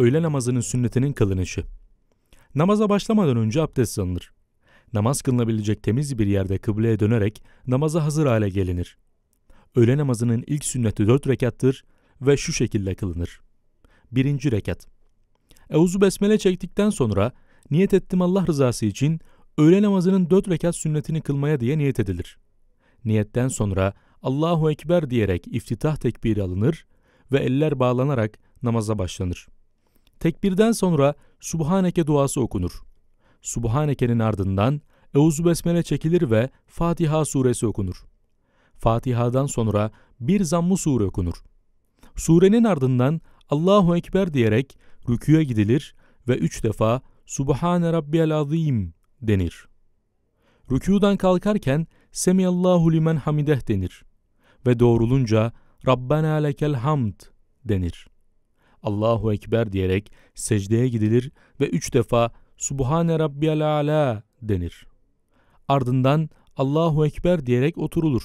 öğle namazının sünnetinin kılınışı. Namaza başlamadan önce abdest alınır. Namaz kılınabilecek temiz bir yerde kıbleye dönerek namaza hazır hale gelinir. Öğle namazının ilk sünneti dört rekattır ve şu şekilde kılınır. Birinci rekat. Euzu besmele çektikten sonra niyet ettim Allah rızası için öğle namazının dört rekat sünnetini kılmaya diye niyet edilir. Niyetten sonra Allahu Ekber diyerek iftitah tekbiri alınır ve eller bağlanarak namaza başlanır.'' Tekbirden sonra Subhaneke duası okunur. Subhaneke'nin ardından Euzu Besmele çekilir ve Fatiha suresi okunur. Fatiha'dan sonra bir zammı sure okunur. Surenin ardından Allahu Ekber diyerek rüküye gidilir ve üç defa Subhane Rabbiyel Azim denir. Rükudan kalkarken Semiyallahu limen hamideh denir ve doğrulunca Rabbena lekel hamd denir. Allahu Ekber diyerek secdeye gidilir ve üç defa Subhane Rabbiyal Ala denir. Ardından Allahu Ekber diyerek oturulur.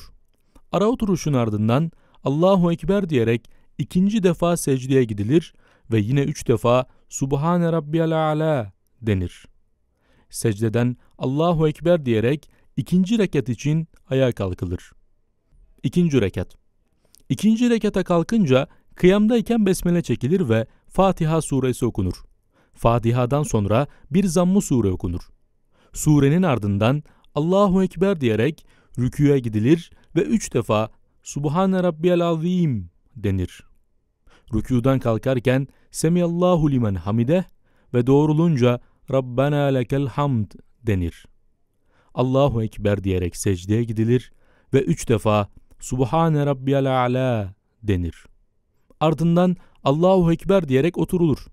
Ara oturuşun ardından Allahu Ekber diyerek ikinci defa secdeye gidilir ve yine üç defa Subhane Rabbiyal Ala denir. Secdeden Allahu Ekber diyerek ikinci rekat için ayağa kalkılır. İkinci rekat İkinci rekata kalkınca Kıyamdayken besmele çekilir ve Fatiha suresi okunur. Fatiha'dan sonra bir zammı sure okunur. Surenin ardından Allahu Ekber diyerek rüküye gidilir ve üç defa Subhane Rabbiyel Azim denir. Rükudan kalkarken Semiyallahu limen hamide ve doğrulunca Rabbena lekel hamd denir. Allahu Ekber diyerek secdeye gidilir ve üç defa Subhane Rabbiyel A'la denir ardından Allahu Ekber diyerek oturulur.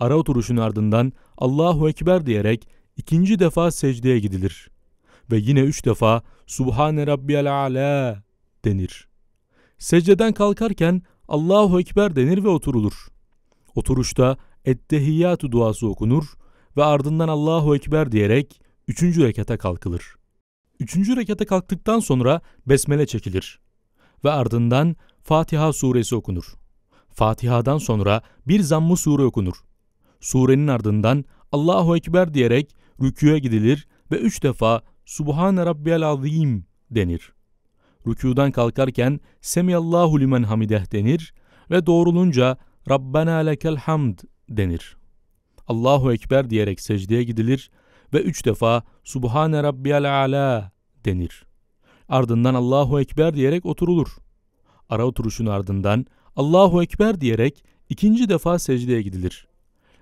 Ara oturuşun ardından Allahu Ekber diyerek ikinci defa secdeye gidilir. Ve yine üç defa Subhane Rabbiyel Ala denir. Secdeden kalkarken Allahu Ekber denir ve oturulur. Oturuşta Ettehiyyatü duası okunur ve ardından Allahu Ekber diyerek üçüncü rekata kalkılır. Üçüncü rekata kalktıktan sonra besmele çekilir ve ardından Fatiha suresi okunur. Fatiha'dan sonra bir zammı sure okunur. Surenin ardından Allahu Ekber diyerek rüküye gidilir ve üç defa Subhane Rabbiyel Azim denir. Rükudan kalkarken Semiyallahu limen hamideh denir ve doğrulunca Rabbena lekel hamd denir. Allahu Ekber diyerek secdeye gidilir ve üç defa Subhane Rabbiyel Ala denir. Ardından Allahu Ekber diyerek oturulur. Ara oturuşun ardından Allahu Ekber diyerek ikinci defa secdeye gidilir.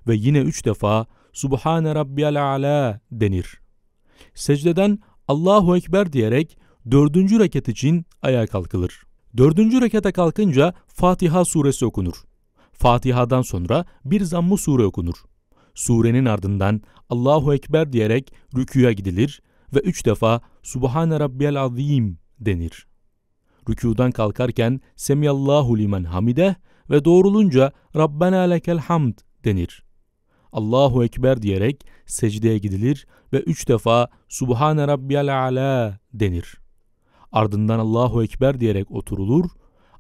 Ve yine üç defa Subhane Rabbiyal Ala denir. Secdeden Allahu Ekber diyerek dördüncü reket için ayağa kalkılır. Dördüncü rekete kalkınca Fatiha suresi okunur. Fatiha'dan sonra bir zammı sure okunur. Surenin ardından Allahu Ekber diyerek rüküya gidilir ve üç defa Subhane Rabbiyal Azim denir. Rükudan kalkarken Semiyallahu limen hamide ve doğrulunca Rabbena lekel hamd denir. Allahu Ekber diyerek secdeye gidilir ve üç defa Subhane Rabbiyal Ala denir. Ardından Allahu Ekber diyerek oturulur.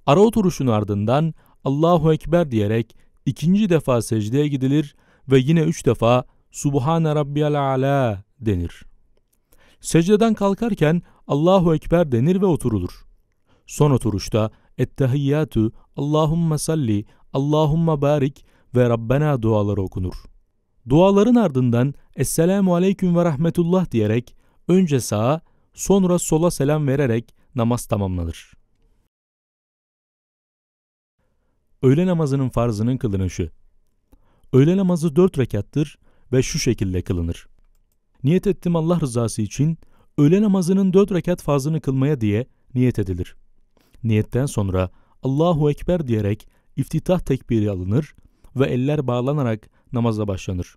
Ara oturuşun ardından Allahu Ekber diyerek ikinci defa secdeye gidilir ve yine üç defa Subhane Rabbiyal Ala denir. Secdeden kalkarken Allahu Ekber denir ve oturulur. Son oturuşta Ettehiyyatü, Allahümme salli, Allahümme barik ve Rabbena duaları okunur. Duaların ardından Esselamu Aleyküm ve Rahmetullah diyerek önce sağa sonra sola selam vererek namaz tamamlanır. Öğle namazının farzının kılınışı Öğle namazı dört rekattır ve şu şekilde kılınır. Niyet ettim Allah rızası için öğle namazının dört rekat farzını kılmaya diye niyet edilir. Niyetten sonra Allahu Ekber diyerek iftitah tekbiri alınır ve eller bağlanarak namaza başlanır.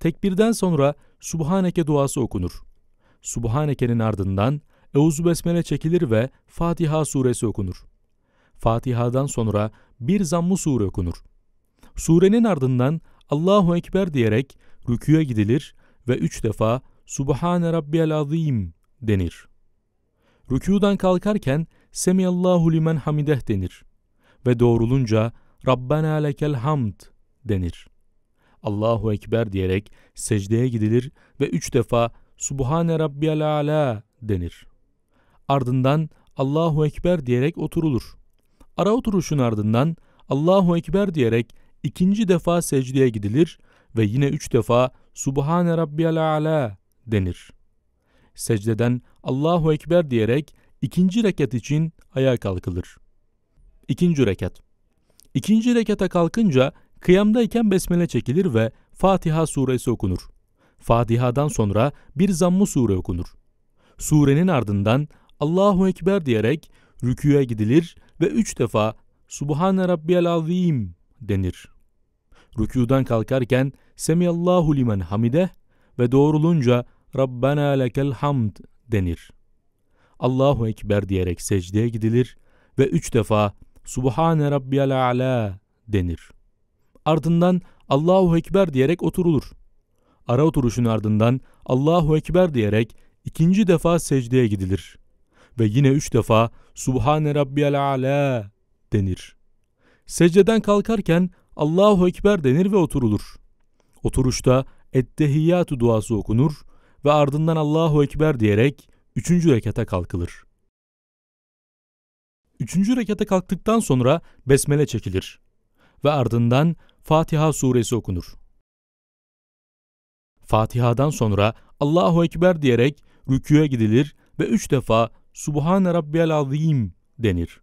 Tekbirden sonra Subhaneke duası okunur. Subhaneke'nin ardından Euzu Besmele çekilir ve Fatiha suresi okunur. Fatiha'dan sonra bir zammı sure okunur. Surenin ardından Allahu Ekber diyerek rüküye gidilir ve üç defa Subhane Rabbiyel Azim denir. Rükudan kalkarken Semiyallahu limen hamideh denir ve doğrulunca Rabbena lekel hamd denir. Allahu Ekber diyerek secdeye gidilir ve üç defa Subhane Rabbiyal Ala denir. Ardından Allahu Ekber diyerek oturulur. Ara oturuşun ardından Allahu Ekber diyerek ikinci defa secdeye gidilir ve yine üç defa Subhane Rabbiyal Ala denir.'' secdeden Allahu Ekber diyerek ikinci rekat için ayağa kalkılır. İkinci rekat İkinci rekata kalkınca kıyamdayken besmele çekilir ve Fatiha suresi okunur. Fatiha'dan sonra bir zammı sure okunur. Surenin ardından Allahu Ekber diyerek rüküye gidilir ve üç defa Subhane Rabbiyel Azim denir. Rükudan kalkarken Semiyallahu limen hamide ve doğrulunca Rabbena lekel hamd denir. Allahu Ekber diyerek secdeye gidilir ve üç defa Subhane Rabbiyel A'la denir. Ardından Allahu Ekber diyerek oturulur. Ara oturuşun ardından Allahu Ekber diyerek ikinci defa secdeye gidilir. Ve yine üç defa Subhane Rabbiyel A'la denir. Secdeden kalkarken Allahu Ekber denir ve oturulur. Oturuşta Ettehiyyatü duası okunur ve ardından Allahu Ekber diyerek üçüncü rekata kalkılır. Üçüncü rekata kalktıktan sonra besmele çekilir ve ardından Fatiha suresi okunur. Fatiha'dan sonra Allahu Ekber diyerek rüküye gidilir ve üç defa Subhane Rabbiyel Azim denir.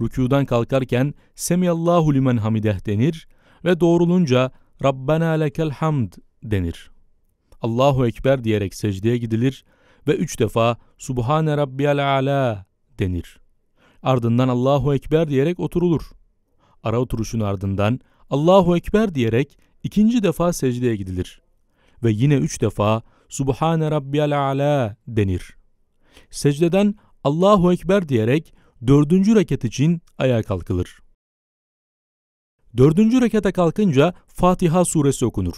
Rükudan kalkarken Semiyallahu limen hamideh denir ve doğrulunca Rabbena lekel hamd denir. Allahu Ekber diyerek secdeye gidilir ve üç defa Subhane Rabbiyal Ala denir. Ardından Allahu Ekber diyerek oturulur. Ara oturuşun ardından Allahu Ekber diyerek ikinci defa secdeye gidilir. Ve yine üç defa Subhane Rabbiyal Ala denir. Secdeden Allahu Ekber diyerek dördüncü reket için ayağa kalkılır. Dördüncü rekete kalkınca Fatiha suresi okunur.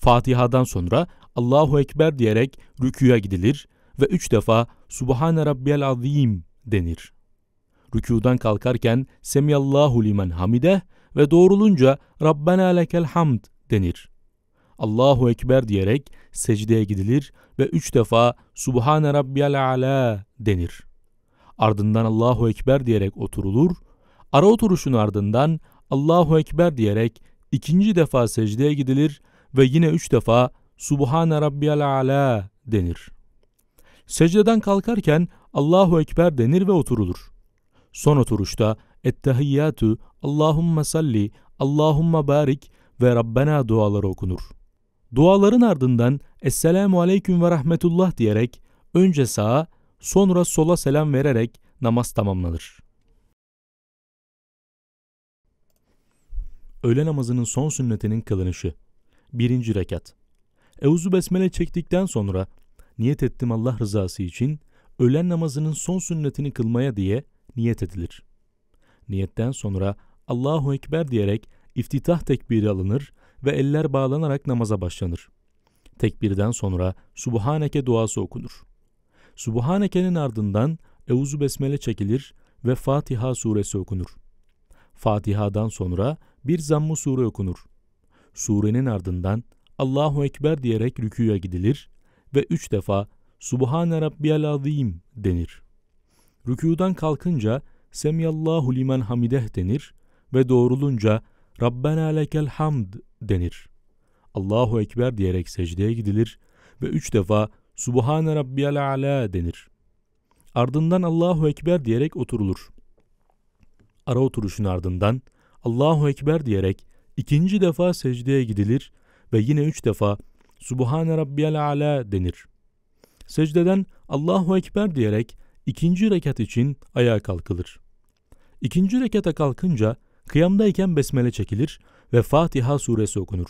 Fatiha'dan sonra Allahu Ekber diyerek rüküye gidilir ve üç defa Subhane Rabbiyel Azim denir. Rükudan kalkarken Semiyallahu limen hamide ve doğrulunca Rabbena lekel hamd denir. Allahu Ekber diyerek secdeye gidilir ve üç defa Subhane Rabbiyel Ala denir. Ardından Allahu Ekber diyerek oturulur. Ara oturuşun ardından Allahu Ekber diyerek ikinci defa secdeye gidilir ve yine üç defa Subhane Rabbiyal Ala denir. Secdeden kalkarken Allahu Ekber denir ve oturulur. Son oturuşta Ettehiyyatü, Allahumme salli, Allahumme barik ve Rabbena duaları okunur. Duaların ardından Esselamu Aleyküm ve Rahmetullah diyerek önce sağa sonra sola selam vererek namaz tamamlanır. Öğle namazının son sünnetinin kılınışı 1. Rekat Euzu Besmele çektikten sonra niyet ettim Allah rızası için öğlen namazının son sünnetini kılmaya diye niyet edilir. Niyetten sonra Allahu Ekber diyerek iftitah tekbiri alınır ve eller bağlanarak namaza başlanır. Tekbirden sonra Subhaneke duası okunur. Subhaneke'nin ardından Euzu Besmele çekilir ve Fatiha suresi okunur. Fatiha'dan sonra bir Zammu sure okunur. Surenin ardından Allahu Ekber diyerek rüküye gidilir ve üç defa Subhane Rabbiyel Azim denir. Rükudan kalkınca Semiyallahu limen hamideh denir ve doğrulunca Rabbena lekel hamd denir. Allahu Ekber diyerek secdeye gidilir ve üç defa Subhane Rabbiyel Ala denir. Ardından Allahu Ekber diyerek oturulur. Ara oturuşun ardından Allahu Ekber diyerek İkinci defa secdeye gidilir ve yine üç defa Subhane Rabbiyel Ala denir. Secdeden Allahu Ekber diyerek ikinci rekat için ayağa kalkılır. İkinci rekata kalkınca kıyamdayken besmele çekilir ve Fatiha suresi okunur.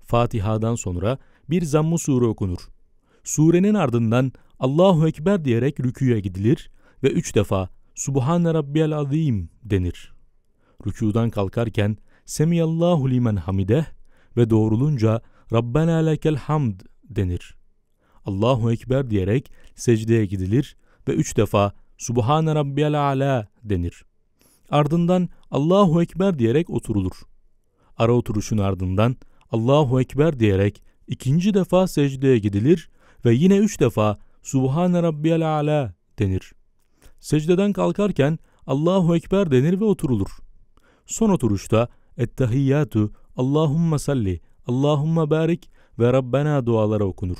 Fatiha'dan sonra bir zamm sure okunur. Surenin ardından Allahu Ekber diyerek rüküye gidilir ve üç defa Subhane Rabbiyel Azim denir. Rükudan kalkarken Semiyallahu limen hamideh ve doğrulunca Rabbena lekel hamd denir. Allahu Ekber diyerek secdeye gidilir ve üç defa Subhane Rabbiyel Ala denir. Ardından Allahu Ekber diyerek oturulur. Ara oturuşun ardından Allahu Ekber diyerek ikinci defa secdeye gidilir ve yine üç defa Subhane Rabbiyel Ala denir. Secdeden kalkarken Allahu Ekber denir ve oturulur. Son oturuşta ettehiyyatü, Allahumma salli, Allahumma barik ve Rabbena duaları okunur.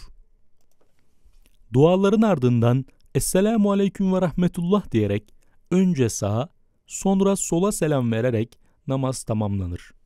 Duaların ardından Esselamu Aleyküm ve Rahmetullah diyerek önce sağa sonra sola selam vererek namaz tamamlanır.